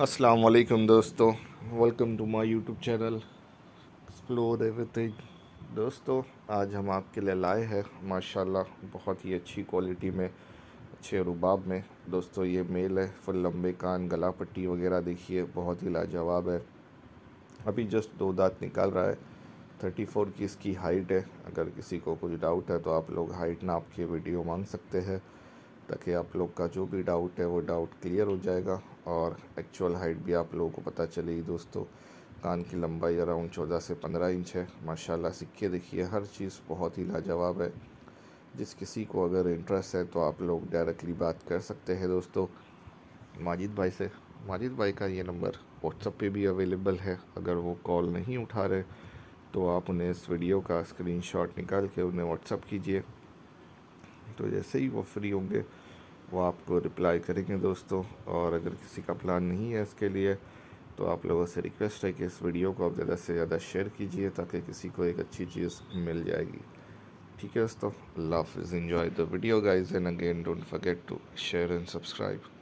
अस्सलाम वालेकुम दोस्तों welcome to my YouTube channel explore everything दोस्तों आज हम आपके लिए लाए हैं माशाल्लाह बहुत ही अच्छी क्वालिटी में अच्छे रुबाब में दोस्तों ये मेल है फुल लंबे कान गला पट्टी वगैरह देखिए बहुत ही लाजवाब है अभी जस्ट दो दांत निकाल रहा है थर्टी फोर की इसकी हाइट है अगर किसी को कुछ डाउट है तो आप लोग हाइट नाप के वीडियो मांग सकते हैं ताकि आप लोग का जो भी डाउट है वो डाउट क्लियर हो जाएगा और एक्चुअल हाइट भी आप लोगों को पता चलेगी दोस्तों कान की लंबाई अराउंड चौदह से पंद्रह इंच है माशाल्लाह सिक्के देखिए हर चीज़ बहुत ही लाजवाब है जिस किसी को अगर इंटरेस्ट है तो आप लोग डायरेक्टली बात कर सकते हैं दोस्तों माजिद भाई से माजिद भाई का ये नंबर व्हाट्सअप पे भी अवेलेबल है अगर वो कॉल नहीं उठा रहे तो आप उन्हें इस वीडियो का स्क्रीनशॉट निकाल के उन्हें व्हाट्सअप कीजिए तो जैसे ही वो फ्री होंगे वो आपको रिप्लाई करेंगे दोस्तों और अगर किसी का प्लान नहीं है इसके लिए तो आप लोगों से रिक्वेस्ट है कि इस वीडियो को आप ज़्यादा से ज़्यादा शेयर कीजिए ताकि किसी को एक अच्छी चीज़ मिल जाएगी ठीक है दोस्तों अल्लाह is enjoy the video guys and again don't forget to share and subscribe